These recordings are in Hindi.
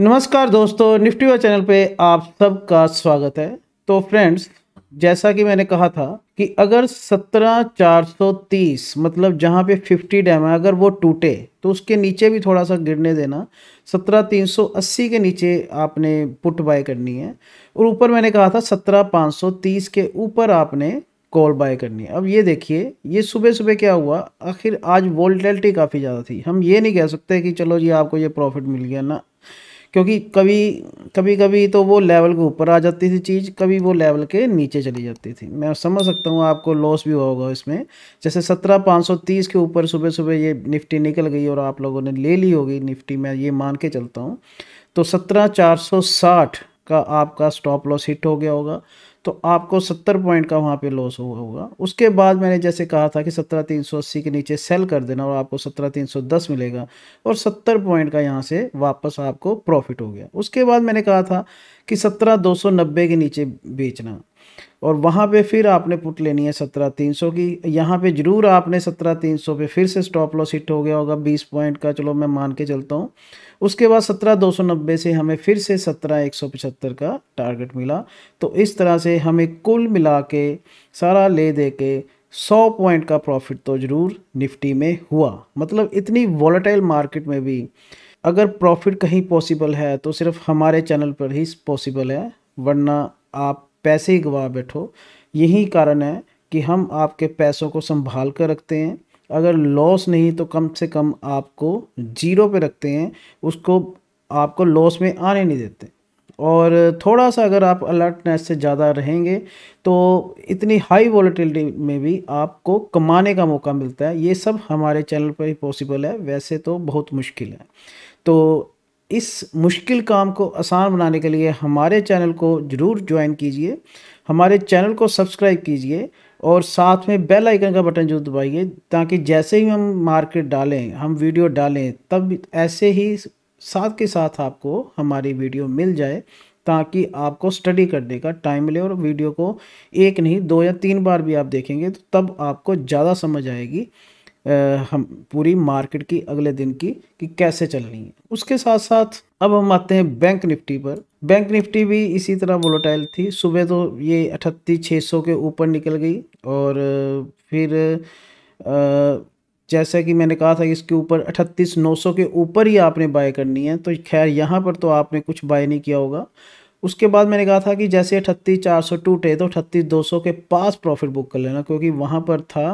नमस्कार दोस्तों निफ्टी वा चैनल पे आप सबका स्वागत है तो फ्रेंड्स जैसा कि मैंने कहा था कि अगर 17430 मतलब जहाँ पे 50 डैम है अगर वो टूटे तो उसके नीचे भी थोड़ा सा गिरने देना 17380 के नीचे आपने पुट बाय करनी है और ऊपर मैंने कहा था 17530 के ऊपर आपने कॉल बाय करनी है अब ये देखिए ये सुबह सुबह क्या हुआ आखिर आज वोल्टेलिटी काफ़ी ज़्यादा थी हम ये नहीं कह सकते कि चलो जी आपको ये प्रॉफिट मिल गया ना क्योंकि कभी कभी कभी तो वो लेवल के ऊपर आ जाती थी चीज़ कभी वो लेवल के नीचे चली जाती थी मैं समझ सकता हूँ आपको लॉस भी होगा इसमें जैसे सत्रह पाँच सौ तीस के ऊपर सुबह सुबह ये निफ्टी निकल गई और आप लोगों ने ले ली होगी निफ्टी मैं ये मान के चलता हूँ तो सत्रह चार सौ साठ का आपका स्टॉप लॉस हिट हो गया होगा तो आपको सत्तर पॉइंट का वहाँ पे लॉस हुआ होगा उसके बाद मैंने जैसे कहा था कि सत्रह तीन सौ अस्सी के नीचे सेल कर देना और आपको सत्रह तीन सौ दस मिलेगा और सत्तर पॉइंट का यहाँ से वापस आपको प्रॉफिट हो गया उसके बाद मैंने कहा था कि सत्रह दो सौ नब्बे के नीचे बेचना और वहाँ पे फिर आपने पुट लेनी है सत्रह तीन सौ की यहाँ पे ज़रूर आपने सत्रह तीन सौ पे फिर से स्टॉप लॉस हिट हो गया होगा बीस पॉइंट का चलो मैं मान के चलता हूँ उसके बाद सत्रह दो सौ नब्बे से हमें फिर से सत्रह एक सौ पचहत्तर का टारगेट मिला तो इस तरह से हमें कुल मिला के सारा ले दे के सौ पॉइंट का प्रॉफिट तो ज़रूर निफ्टी में हुआ मतलब इतनी वॉलेटाइल मार्केट में भी अगर प्रॉफिट कहीं पॉसिबल है तो सिर्फ हमारे चैनल पर ही पॉसिबल है वरना आप पैसे ही गवा बैठो यही कारण है कि हम आपके पैसों को संभाल कर रखते हैं अगर लॉस नहीं तो कम से कम आपको जीरो पे रखते हैं उसको आपको लॉस में आने नहीं देते और थोड़ा सा अगर आप अलर्टनेस से ज़्यादा रहेंगे तो इतनी हाई वॉलीटिलिटी में भी आपको कमाने का मौका मिलता है ये सब हमारे चैनल पर ही पॉसिबल है वैसे तो बहुत मुश्किल है तो इस मुश्किल काम को आसान बनाने के लिए हमारे चैनल को ज़रूर ज्वाइन कीजिए हमारे चैनल को सब्सक्राइब कीजिए और साथ में बेल आइकन का बटन जरूर दबाइए ताकि जैसे ही हम मार्केट डालें हम वीडियो डालें तब ऐसे ही साथ के साथ आपको हमारी वीडियो मिल जाए ताकि आपको स्टडी करने का टाइम मिले और वीडियो को एक नहीं दो या तीन बार भी आप देखेंगे तो तब आपको ज़्यादा समझ आएगी हम पूरी मार्केट की अगले दिन की कि कैसे चलनी है उसके साथ साथ अब हम आते हैं बैंक निफ्टी पर बैंक निफ्टी भी इसी तरह वोलोटाइल थी सुबह तो ये अठत्तीस छः सौ के ऊपर निकल गई और फिर आ, जैसा कि मैंने कहा था कि इसके ऊपर अठत्तीस नौ सौ के ऊपर ही आपने बाय करनी है तो खैर यहाँ पर तो आपने कुछ बाय नहीं किया होगा उसके बाद मैंने कहा था कि जैसे अठत्तीस चार सौ टूटे तो अठत्तीस दो सौ के पास प्रॉफिट बुक कर लेना क्योंकि वहाँ पर था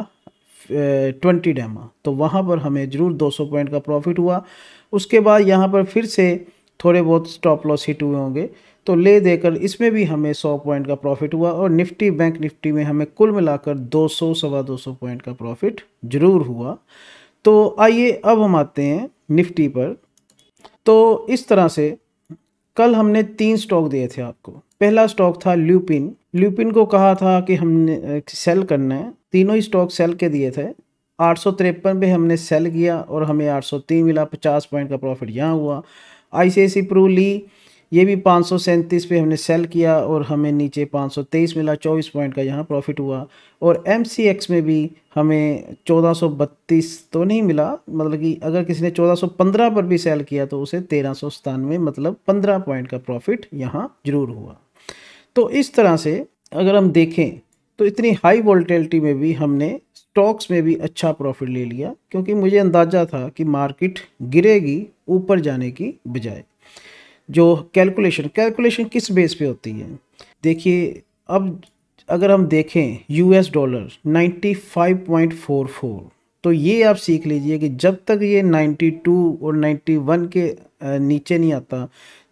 ट्वेंटी डेमा तो वहाँ पर हमें ज़रूर 200 पॉइंट का प्रॉफिट हुआ उसके बाद यहाँ पर फिर से थोड़े बहुत स्टॉप लॉस हिट हुए होंगे तो ले देकर इसमें भी हमें 100 पॉइंट का प्रॉफिट हुआ और निफ्टी बैंक निफ्टी में हमें कुल मिलाकर 200 सवा सौ पॉइंट का प्रॉफिट ज़रूर हुआ तो आइए अब हम आते हैं निफ्टी पर तो इस तरह से कल हमने तीन स्टॉक दिए थे आपको पहला स्टॉक था ल्यूपिन ल्यूपिन को कहा था कि हमने सेल करना है तीनों ही स्टॉक सेल के दिए थे आठ सौ तिरपन पे हमने सेल किया और हमें 803 मिला 50 पॉइंट का प्रॉफिट यहाँ हुआ सी प्रू ली ये भी पाँच सौ सैंतीस पे हमने सेल किया और हमें नीचे 523 मिला 24 पॉइंट का यहाँ प्रॉफिट हुआ और एम में भी हमें 1432 तो नहीं मिला मतलब कि अगर किसी ने 1415 पर भी सेल किया तो उसे तेरह मतलब पंद्रह पॉइंट का प्रॉफिट यहाँ ज़रूर हुआ तो इस तरह से अगर हम देखें तो इतनी हाई वोल्टेलिटी में भी हमने स्टॉक्स में भी अच्छा प्रॉफिट ले लिया क्योंकि मुझे अंदाज़ा था कि मार्केट गिरेगी ऊपर जाने की बजाय जो कैलकुलेशन कैलकुलेशन किस बेस पे होती है देखिए अब अगर हम देखें यूएस डॉलर 95.44 तो ये आप सीख लीजिए कि जब तक ये 92 और 91 के नीचे नहीं आता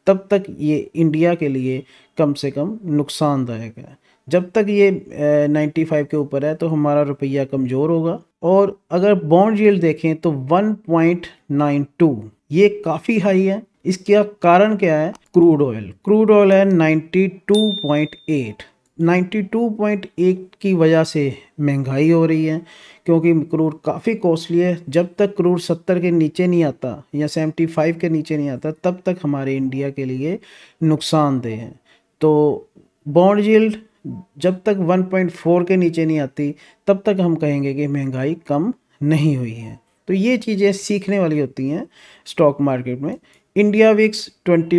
तब तक ये इंडिया के लिए कम से कम नुकसानदायक है जब तक ये नाइन्टी फाइव के ऊपर है तो हमारा रुपया कमज़ोर होगा और अगर बॉन्ड जील देखें तो वन पॉइंट नाइन टू ये काफ़ी हाई है इसका कारण क्या है क्रूड ऑयल क्रूड ऑयल है नाइन्टी टू पॉइंट एट 92.1 की वजह से महंगाई हो रही है क्योंकि क्रूर काफ़ी कॉस्टली है जब तक क्रूर 70 के नीचे नहीं आता या 75 के नीचे नहीं आता तब तक हमारे इंडिया के लिए नुकसानदेह है तो बॉन्ड जील्ड जब तक 1.4 के नीचे नहीं आती तब तक हम कहेंगे कि महंगाई कम नहीं हुई है तो ये चीज़ें सीखने वाली होती हैं स्टॉक मार्केट में इंडिया विक्स ट्वेंटी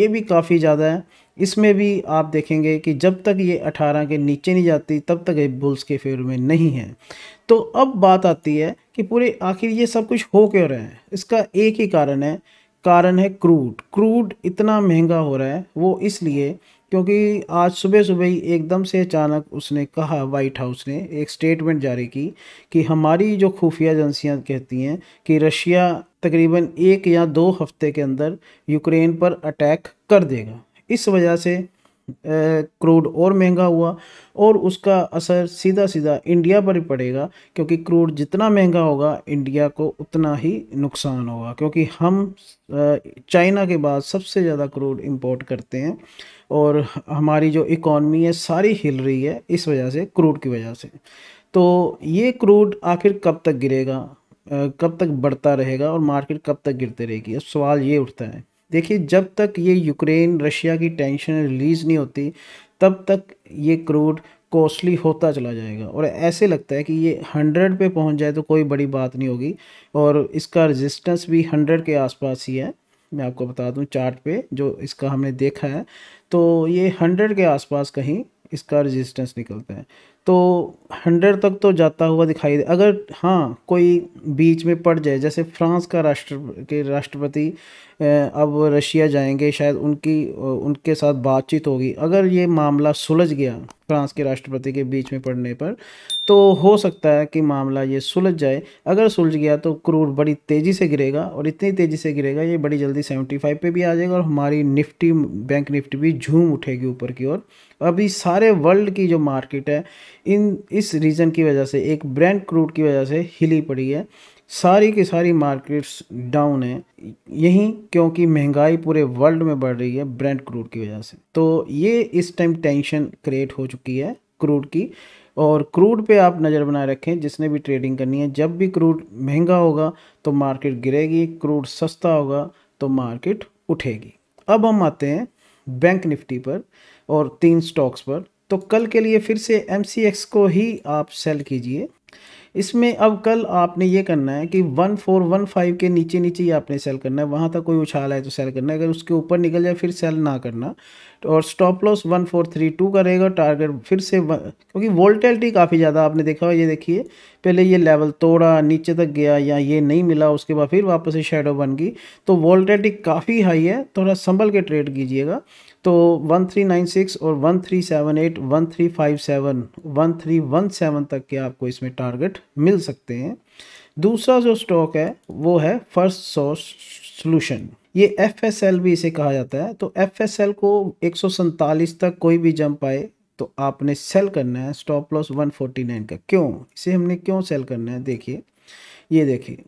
ये भी काफ़ी ज़्यादा है इसमें भी आप देखेंगे कि जब तक ये 18 के नीचे नहीं जाती तब तक ये बुल्स के फेवर में नहीं है तो अब बात आती है कि पूरे आखिर ये सब कुछ हो क्यों रहे हैं इसका एक ही कारण है कारण है क्रूड क्रूड इतना महंगा हो रहा है वो इसलिए क्योंकि आज सुबह सुबह ही एकदम से अचानक उसने कहा वाइट हाउस ने एक स्टेटमेंट जारी की कि हमारी जो खुफिया एजेंसियां कहती हैं कि रशिया तकरीबन एक या दो हफ्ते के अंदर यूक्रेन पर अटैक कर देगा इस वजह से क्रूड और महंगा हुआ और उसका असर सीधा सीधा इंडिया पर ही पड़ेगा क्योंकि क्रूड जितना महंगा होगा इंडिया को उतना ही नुकसान होगा क्योंकि हम चाइना के बाद सबसे ज़्यादा क्रूड इंपोर्ट करते हैं और हमारी जो इकॉनमी है सारी हिल रही है इस वजह से क्रूड की वजह से तो ये क्रूड आखिर कब तक गिरेगा कब तक बढ़ता रहेगा और मार्केट कब तक गिरते रहेगी अब सवाल ये उठता है देखिए जब तक ये यूक्रेन रशिया की टेंशन रिलीज़ नहीं होती तब तक ये क्रूड कॉस्टली होता चला जाएगा और ऐसे लगता है कि ये हंड्रेड पे पहुंच जाए तो कोई बड़ी बात नहीं होगी और इसका रेजिस्टेंस भी हंड्रेड के आसपास ही है मैं आपको बता दूं चार्ट पे जो इसका हमने देखा है तो ये हंड्रेड के आसपास कहीं इसका रेजिस्टेंस निकलता है तो हंड्रेड तक तो जाता हुआ दिखाई दे अगर हाँ कोई बीच में पड़ जाए जैसे फ्रांस का राष्ट्र के राष्ट्रपति अब रशिया जाएंगे शायद उनकी उनके साथ बातचीत होगी अगर ये मामला सुलझ गया फ्रांस के राष्ट्रपति के बीच में पड़ने पर तो हो सकता है कि मामला ये सुलझ जाए अगर सुलझ गया तो क्रूर बड़ी तेज़ी से गिरेगा और इतनी तेज़ी से गिरेगा ये बड़ी जल्दी सेवेंटी फाइव भी आ जाएगा और हमारी निफ्टी बैंक निफ्टी भी झूम उठेगी ऊपर की ओर अभी सारे वर्ल्ड की जो मार्केट है इन इस रीज़न की वजह से एक ब्रांड क्रूड की वजह से हिली पड़ी है सारी की सारी मार्केट्स डाउन है यहीं क्योंकि महंगाई पूरे वर्ल्ड में बढ़ रही है ब्रांड क्रूड की वजह से तो ये इस टाइम टेंशन क्रिएट हो चुकी है क्रूड की और क्रूड पे आप नज़र बनाए रखें जिसने भी ट्रेडिंग करनी है जब भी क्रूड महंगा होगा तो मार्केट गिरेगी क्रूड सस्ता होगा तो मार्केट उठेगी अब हम आते हैं बैंक निफ्टी पर और तीन स्टॉक्स पर तो कल के लिए फिर से एम को ही आप सेल कीजिए इसमें अब कल आपने ये करना है कि वन फोर वन फाइव के नीचे नीचे ही आपने सेल करना है वहाँ तक कोई उछाल है तो सेल करना है अगर उसके ऊपर निकल जाए फिर सेल ना करना तो और stop loss one four three two का रहेगा टारगेट फिर से क्योंकि वोल्टेलिटी काफ़ी ज़्यादा आपने देखा हो ये देखिए पहले ये लेवल तोड़ा नीचे तक गया या ये नहीं मिला उसके बाद फिर वापस से शेडो बन गई तो वॉल्टेटिक काफ़ी हाई है थोड़ा संभल के ट्रेड कीजिएगा तो 1396 और 1378 1357 1317 तक के आपको इसमें टारगेट मिल सकते हैं दूसरा जो स्टॉक है वो है फर्स्ट सोर्स सोल्यूशन ये एफ भी इसे कहा जाता है तो एफ को एक तक कोई भी जंप आए तो आपने सेल करना है स्टॉप लॉस 149 का क्यों इसे हमने क्यों सेल करना है देखिए ये देखिए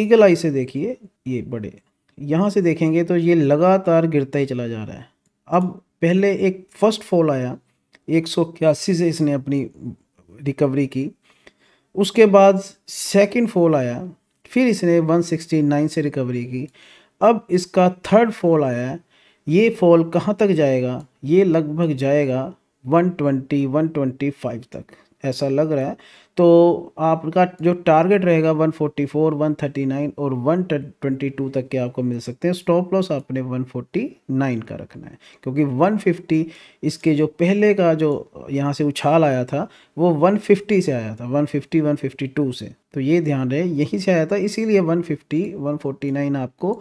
ईगल आई से देखिए ये बड़े यहाँ से देखेंगे तो ये लगातार गिरता ही चला जा रहा है अब पहले एक फर्स्ट फॉल आया एक से इसने अपनी रिकवरी की उसके बाद सेकंड फॉल आया फिर इसने 169 से रिकवरी की अब इसका थर्ड फॉल आया ये फॉल कहाँ तक जाएगा ये लगभग जाएगा 120 125 तक ऐसा लग रहा है तो आपका जो टारगेट रहेगा 144, 139 और 122 तक के आपको मिल सकते हैं स्टॉप लॉस आपने 149 का रखना है क्योंकि 150 इसके जो पहले का जो यहाँ से उछाल आया था वो 150 से आया था 150, 152 से तो ये ध्यान रहे यहीं से आया था इसीलिए 150, 149 आपको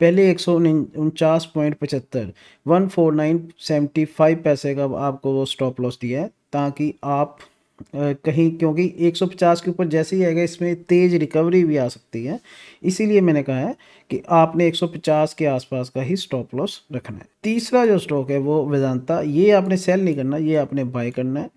पहले एक सौ उनचास पॉइंट पचहत्तर one four nine seventy five पैसे का आपको वो स्टॉप लॉस दिया है ताकि आप कहीं क्योंकि 150 के ऊपर जैसे ही आएगा इसमें तेज़ रिकवरी भी आ सकती है इसीलिए मैंने कहा है कि आपने 150 के आसपास का ही स्टॉप लॉस रखना है तीसरा जो स्टॉक है वो वेदांता ये आपने सेल नहीं करना ये आपने बाय करना है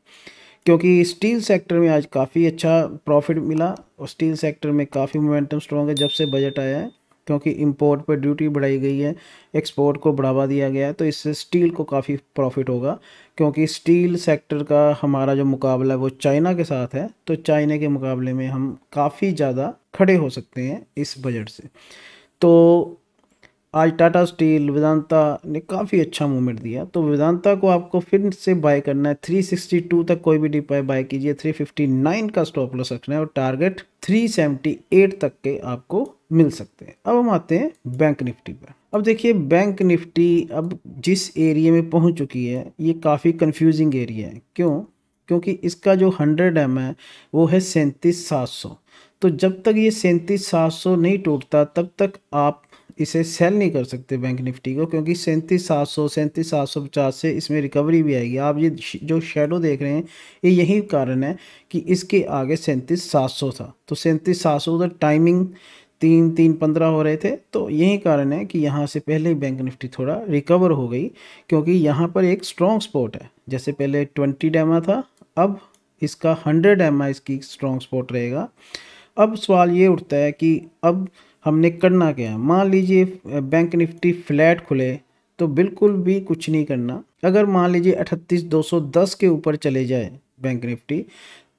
क्योंकि स्टील सेक्टर में आज काफ़ी अच्छा प्रॉफिट मिला और स्टील सेक्टर में काफ़ी मोमेंटम स्ट्रॉन्ग है जब से बजट आया है क्योंकि इंपोर्ट पर ड्यूटी बढ़ाई गई है एक्सपोर्ट को बढ़ावा दिया गया है तो इससे स्टील को काफ़ी प्रॉफिट होगा क्योंकि स्टील सेक्टर का हमारा जो मुकाबला है वो चाइना के साथ है तो चाइना के मुकाबले में हम काफ़ी ज़्यादा खड़े हो सकते हैं इस बजट से तो आज टाटा स्टील वेदांता ने काफ़ी अच्छा मूवमेंट दिया तो वेदांता को आपको फिर से बाय करना है 362 तक कोई भी डिप बाय कीजिए 359 का स्टॉप लॉस रखना है और टारगेट 378 तक के आपको मिल सकते हैं अब हम आते हैं बैंक निफ्टी पर अब देखिए बैंक निफ्टी अब जिस एरिया में पहुंच चुकी है ये काफ़ी कन्फ्यूजिंग एरिया है क्यों क्योंकि इसका जो हंड्रेड एम है वो है सैंतीस सात सौ तो जब तक ये सैंतीस सात सौ नहीं टूटता तब तक आप इसे सेल नहीं कर सकते बैंक निफ्टी को क्योंकि सैंतीस सात सौ सैंतीस सात सौ पचास से इसमें रिकवरी भी आएगी आप ये जो शेडो देख रहे हैं ये यही कारण है कि इसके आगे सैंतीस सात सौ था तो सैंतीस सात सौ उधर टाइमिंग तीन तीन पंद्रह हो रहे थे तो यही कारण है कि यहाँ से पहले ही बैंक निफ्टी थोड़ा रिकवर हो गई क्योंकि यहाँ पर एक स्ट्रॉन्ग स्पॉट है जैसे पहले ट्वेंटी डैमा था अब इसका हंड्रेड एम इसकी स्ट्रॉन्ग स्पॉट रहेगा अब सवाल ये उठता है कि अब हमने करना क्या है मान लीजिए बैंक निफ्टी फ्लैट खुले तो बिल्कुल भी कुछ नहीं करना अगर मान लीजिए अठतीस दो सौ दस के ऊपर चले जाए बैंक निफ्टी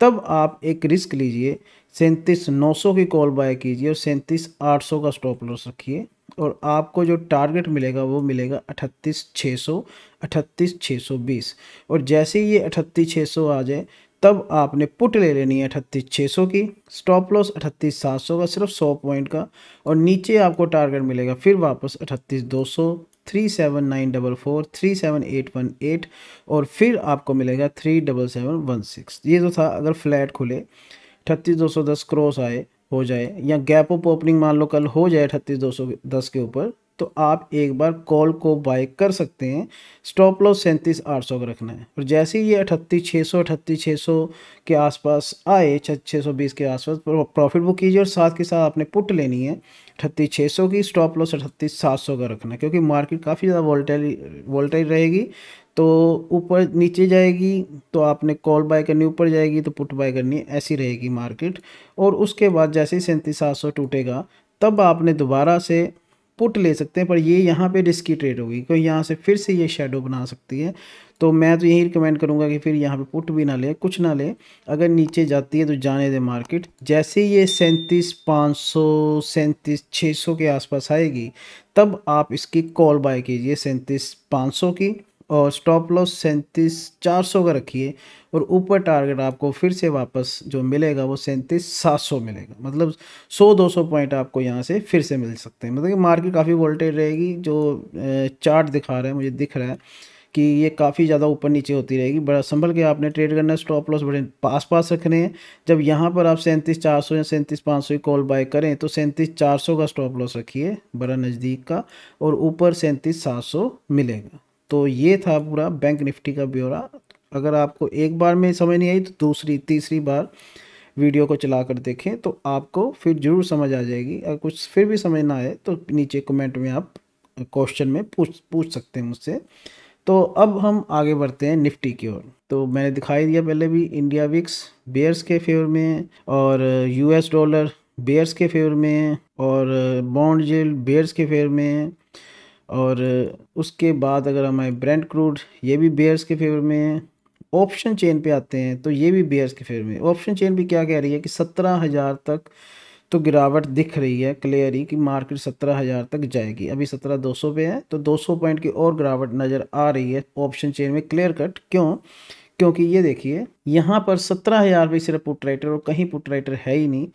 तब आप एक रिस्क लीजिए सैंतीस नौ सौ की कॉल बाय कीजिए और सैंतीस आठ सौ का स्टॉप लॉस रखिए और आपको जो टारगेट मिलेगा वो मिलेगा अठतीस छः सौ अठतीस छः सौ बीस और जैसे ही ये अठतीस छः सौ आ जाए तब आपने पुट ले लेनी है अठतीस छः सौ की स्टॉप लॉस अठतीस सात सौ का सिर्फ सौ पॉइंट का और नीचे आपको टारगेट मिलेगा फिर वापस अठत्तीस दो सौ three seven nine double four three seven eight one eight और फिर आपको मिलेगा three double seven one six ये जो तो था अगर फ्लैट खुले अठत्तीस दो सौ दस क्रॉस आए हो जाए या गैप ऑफ ओपनिंग मान लो कल हो जाए अठतीस दो सौ दस के ऊपर तो आप एक बार कॉल को बाय कर सकते हैं स्टॉप लॉस सैंतीस आठ सौ का रखना है और जैसे ही ये अठत्तीस छः सौ अठत्तीस छः सौ के आसपास आए छः सौ बीस के आसपास प्रॉफिट बुक कीजिए और साथ के साथ आपने पुट लेनी है अठत्तीस छः सौ की स्टॉप लॉस अठत्तीस सात सौ का रखना है क्योंकि मार्केट काफ़ी ज़्यादा वोल्टाइल वोल्टाइल रहेगी तो ऊपर नीचे जाएगी तो आपने कॉल बाय करनी ऊपर जाएगी तो पुट बाय करनी ऐसी रहेगी मार्केट और उसके बाद जैसे ही सैंतीस सात सौ टूटेगा तब आपने दोबारा से पुट ले सकते हैं पर ये यहाँ पे रिस्की ट्रेड होगी क्योंकि यहाँ से फिर से ये शेडो बना सकती है तो मैं तो यही रिकमेंड करूँगा कि फिर यहाँ पे पुट भी ना ले कुछ ना ले अगर नीचे जाती है तो जाने दे मार्केट जैसे ये सैंतीस पाँच सौ सैंतीस छः सौ के आसपास आएगी तब आप इसकी कॉल बाय कीजिए सैंतीस पाँच सौ की और स्टॉप लॉस सैंतीस चार सौ का रखिए और ऊपर टारगेट आपको फिर से वापस जो मिलेगा वो सैंतीस सात सौ मिलेगा मतलब सौ दो सौ पॉइंट आपको यहाँ से फिर से मिल सकते हैं मतलब कि मार्केट काफ़ी वोल्टेज रहेगी जो चार्ट दिखा रहा है मुझे दिख रहा है कि ये काफ़ी ज़्यादा ऊपर नीचे होती रहेगी बड़ा संभल के आपने ट्रेड करना है स्टॉप लॉस बड़े पास पास रखने हैं जब यहाँ पर आप सैंतीस चार सौ या सैंतीस पाँच सौ की कॉल बाय करें तो सैंतीस चार सौ का स्टॉप लॉस रखिए बड़ा नज़दीक का और ऊपर सैंतीस सात सौ मिलेगा तो ये था पूरा बैंक निफ्टी का ब्यौरा अगर आपको एक बार में समझ नहीं आई तो दूसरी तीसरी बार वीडियो को चला कर देखें तो आपको फिर ज़रूर समझ आ जाएगी अगर कुछ फिर भी समझ ना आए तो नीचे कमेंट में आप क्वेश्चन में पूछ पूछ सकते हैं मुझसे तो अब हम आगे बढ़ते हैं निफ्टी की ओर तो मैंने दिखाई दिया पहले भी इंडिया विक्स बेयर्स के फेवर में और यूएस डॉलर बेयर्स के फेवर में और बॉन्ड जेल बेयर्स के फेवर में और उसके बाद अगर हमारे ब्रेंड क्रूड ये भी बेयर्स के फेवर में है ऑप्शन चेन पे आते हैं तो ये भी बेयर्स के फेवर में ऑप्शन चेन भी क्या कह रही है कि सत्रह हज़ार तक तो गिरावट दिख रही है क्लियर ही कि मार्केट सत्रह हज़ार तक जाएगी अभी सत्रह दो सौ पे है तो दो सौ पॉइंट की और गिरावट नज़र आ रही है ऑप्शन चेन में क्लियर कट क्यों क्योंकि ये देखिए यहाँ पर सत्रह हज़ार भी सिर्फ पुट राइटर और कहीं पुट राइटर है ही नहीं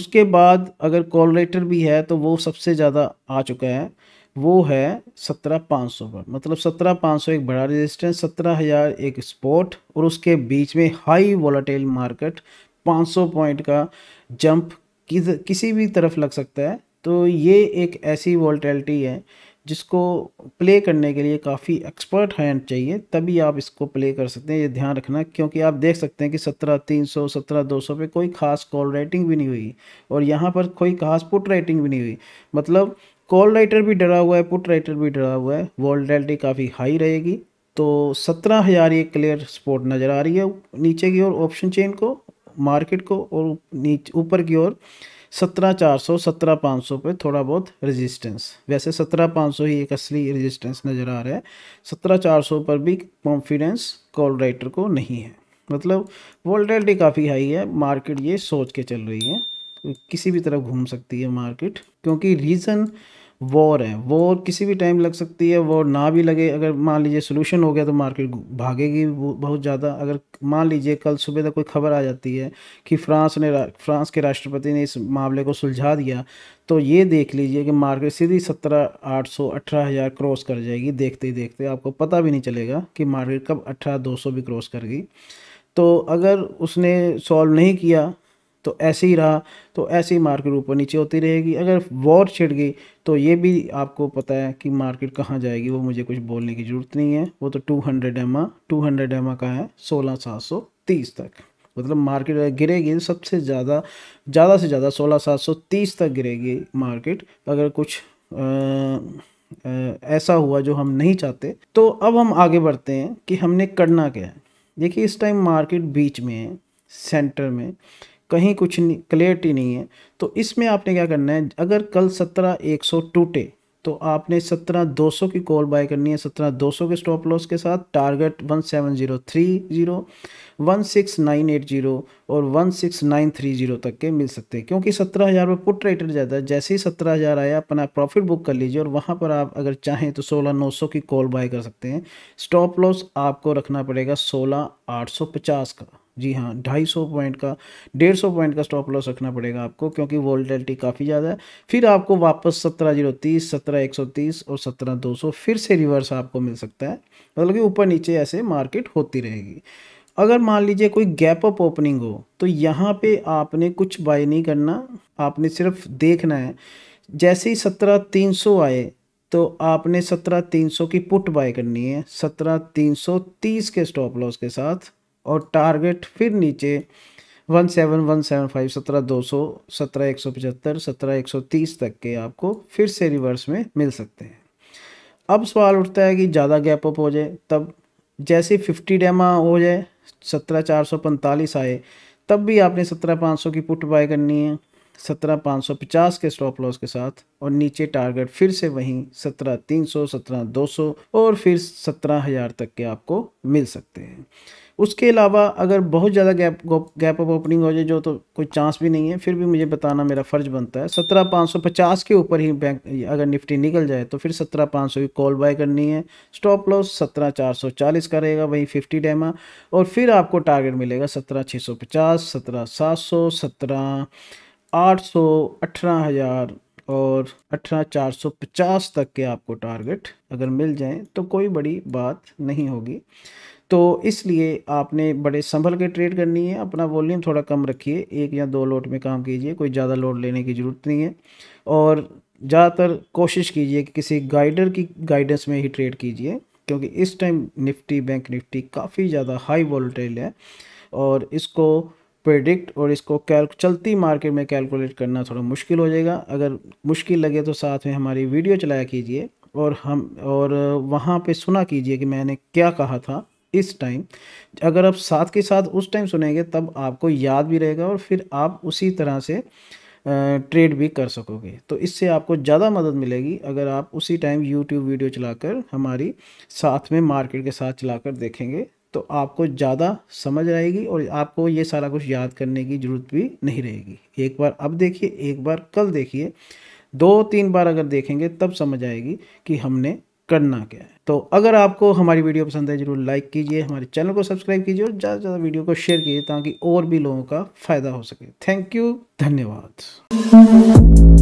उसके बाद अगर कॉल राइटर भी है तो वो सबसे ज़्यादा आ चुका है वो है सत्रह पाँच सौ पर मतलब सत्रह पाँच सौ एक बड़ा रेजिस्टेंस सत्रह हज़ार एक स्पॉट और उसके बीच में हाई वोलाटेल मार्केट पाँच सौ पॉइंट का जंप किस किसी भी तरफ लग सकता है तो ये एक ऐसी वोल्टेलिटी है जिसको प्ले करने के लिए काफ़ी एक्सपर्ट हैंड चाहिए तभी आप इसको प्ले कर सकते हैं ये ध्यान रखना क्योंकि आप देख सकते हैं कि सत्रह तीन सौ सत्रह दो सौ पर कोई खास कॉल राइटिंग भी नहीं हुई और यहाँ पर कोई खास पुट राइटिंग भी नहीं हुई मतलब कॉल राइटर भी डरा हुआ है पुट राइटर भी डरा हुआ है वॉल्टैलिटी काफ़ी हाई रहेगी तो सत्रह हज़ार ये क्लियर सपोर्ट नज़र आ रही है नीचे की ओर ऑप्शन चेन को मार्केट को और नीचे ऊपर की ओर सत्रह चार सौ सत्रह पाँच सौ पर थोड़ा बहुत रेजिस्टेंस वैसे सत्रह पाँच सौ ही एक असली रेजिस्टेंस नज़र आ रहा है सत्रह चार सौ पर भी कॉन्फिडेंस कॉल राइटर को नहीं है मतलब वॉल्टैलिटी काफ़ी हाई है मार्केट ये सोच के चल रही है किसी भी तरफ घूम सकती है मार्केट क्योंकि रीज़न वॉर है वॉर किसी भी टाइम लग सकती है वॉर ना भी लगे अगर मान लीजिए सोल्यूशन हो गया तो मार्केट भागेगी बहुत ज़्यादा अगर मान लीजिए कल सुबह तक कोई खबर आ जाती है कि फ्रांस ने फ्रांस के राष्ट्रपति ने इस मामले को सुलझा दिया तो ये देख लीजिए कि मार्केट सीधी सत्रह आठ सौ अठारह हज़ार क्रॉस कर जाएगी देखते ही देखते आपको पता भी नहीं चलेगा कि मार्केट कब अठारह दो सौ भी क्रॉस कर गई तो अगर उसने सॉल्व नहीं किया तो ऐसे ही रहा तो ऐसे ही मार्केट ऊपर नीचे होती रहेगी अगर वॉर छिड़ गई तो ये भी आपको पता है कि मार्केट कहाँ जाएगी वो मुझे कुछ बोलने की ज़रूरत नहीं है वो तो two hundred EMA two hundred EMA का है सोलह सात सौ तीस तक मतलब मार्केट अगर गिरेगी तो सबसे ज़्यादा ज़्यादा से ज़्यादा सोलह सात सौ तीस तक गिरेगी मार्केट अगर कुछ आ, ऐसा हुआ जो हम नहीं चाहते तो अब हम आगे बढ़ते हैं कि हमने करना क्या है देखिए इस टाइम मार्केट बीच में है सेंटर में कहीं कुछ नहीं क्लियरिटी नहीं है तो इसमें आपने क्या करना है अगर कल सत्रह एक सौ टूटे तो आपने सत्रह दो सौ की कॉल बाय करनी है सत्रह दो सौ के स्टॉप लॉस के साथ target one seven zero three zero one six nine eight zero और one six nine three zero तक के मिल सकते हैं क्योंकि सत्रह हज़ार में पुट रेटर ज्यादा है जैसे ही सत्रह हज़ार आया अपना प्रॉफिट बुक कर लीजिए और वहाँ पर आप अगर चाहें तो सोलह नौ सौ की कॉल बाय कर सकते हैं स्टॉप लॉस आपको रखना पड़ेगा सोलह आठ सौ पचास का जी हाँ ढाई सौ पॉइंट का डेढ़ सौ पॉइंट का स्टॉप लॉस रखना पड़ेगा आपको क्योंकि वोल्टेलिटी काफ़ी ज़्यादा है फिर आपको वापस सत्रह जीरो तीस सत्रह एक सौ तीस और सत्रह दो सौ फिर से रिवर्स आपको मिल सकता है मतलब कि ऊपर नीचे ऐसे मार्केट होती रहेगी अगर मान लीजिए कोई गैप अप ओपनिंग हो तो यहाँ पे आपने कुछ बाय नहीं करना आपने सिर्फ देखना है जैसे ही सत्रह तीन सौ आए तो आपने सत्रह तीन सौ की पुट बाय करनी है सत्रह तीन सौ तीस के स्टॉप लॉस के साथ और टारगेट फिर नीचे one seven one seven five सत्रह दो सौ सत्रह एक सौ पचहत्तर सत्रह एक सौ तीस तक के आपको फिर से रिवर्स में मिल सकते हैं अब सवाल उठता है कि ज़्यादा गैप अप हो जाए तब जैसे फिफ्टी डेमा हो जाए सत्रह चार सौ पैंतालीस आए तब भी आपने सत्रह पाँच सौ की पुट बाय करनी है सत्रह पाँच सौ पचास के स्टॉप लॉस के साथ और नीचे टारगेट फिर से वहीं सत्रह तीन सौ सत्रह दो सौ और फिर सत्रह हज़ार तक के आपको मिल सकते हैं उसके अलावा अगर बहुत ज़्यादा गैप गैप अप ओपनिंग हो जाए जो तो कोई चांस भी नहीं है फिर भी मुझे बताना मेरा फ़र्ज़ बनता है सत्रह पाँच सौ पचास के ऊपर ही बैंक अगर निफ्टी निकल जाए तो फिर सत्रह पाँच सौ की कॉल बाय करनी है स्टॉप लॉस सत्रह चार सौ चालीस का रहेगा वहीं फिफ्टी डेमा और फिर आपको टारगेट मिलेगा सत्रह छः सौ पचास सत्रह सात सौ सत्रह आठ सौ अठारह हज़ार और अठारह चार सौ पचास तक के आपको टारगेट अगर मिल जाएं तो कोई बड़ी बात नहीं होगी तो इसलिए आपने बड़े संभल के ट्रेड करनी है अपना वॉल्यूम थोड़ा कम रखिए एक या दो लोट में काम कीजिए कोई ज़्यादा लोड लेने की ज़रूरत नहीं है और ज़्यादातर कोशिश कीजिए कि किसी गाइडर की गाइडेंस में ही ट्रेड कीजिए क्योंकि इस टाइम निफ्टी बैंक निफ्टी काफ़ी ज़्यादा हाई वोल्टेज है और इसको प्रेडिक्ट और इसको कैल चलती मार्केट में कैलकुलेट करना थोड़ा मुश्किल हो जाएगा अगर मुश्किल लगे तो साथ में हमारी वीडियो चलाया कीजिए और हम और वहाँ पे सुना कीजिए कि मैंने क्या कहा था इस टाइम अगर आप साथ के साथ उस टाइम सुनेंगे तब आपको याद भी रहेगा और फिर आप उसी तरह से ट्रेड भी कर सकोगे तो इससे आपको ज़्यादा मदद मिलेगी अगर आप उसी टाइम यूट्यूब वीडियो चलाकर हमारी साथ में मार्केट के साथ चलाकर देखेंगे तो आपको ज़्यादा समझ आएगी और आपको ये सारा कुछ याद करने की ज़रूरत भी नहीं रहेगी एक बार अब देखिए एक बार कल देखिए दो तीन बार अगर देखेंगे तब समझ आएगी कि हमने करना क्या है तो अगर आपको हमारी वीडियो पसंद है जरूर लाइक कीजिए हमारे चैनल को सब्सक्राइब कीजिए और ज़्यादा से ज़्यादा वीडियो को शेयर कीजिए ताकि और भी लोगों का फ़ायदा हो सके थैंक यू धन्यवाद